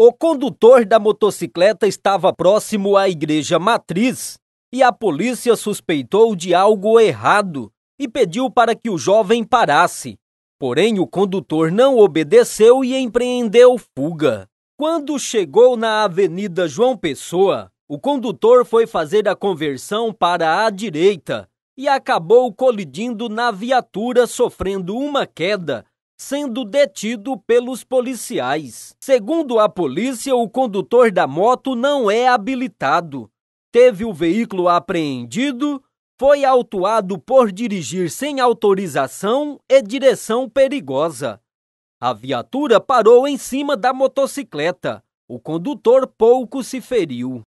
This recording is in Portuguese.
O condutor da motocicleta estava próximo à igreja matriz e a polícia suspeitou de algo errado e pediu para que o jovem parasse. Porém, o condutor não obedeceu e empreendeu fuga. Quando chegou na Avenida João Pessoa, o condutor foi fazer a conversão para a direita e acabou colidindo na viatura, sofrendo uma queda sendo detido pelos policiais. Segundo a polícia, o condutor da moto não é habilitado. Teve o veículo apreendido, foi autuado por dirigir sem autorização e direção perigosa. A viatura parou em cima da motocicleta. O condutor pouco se feriu.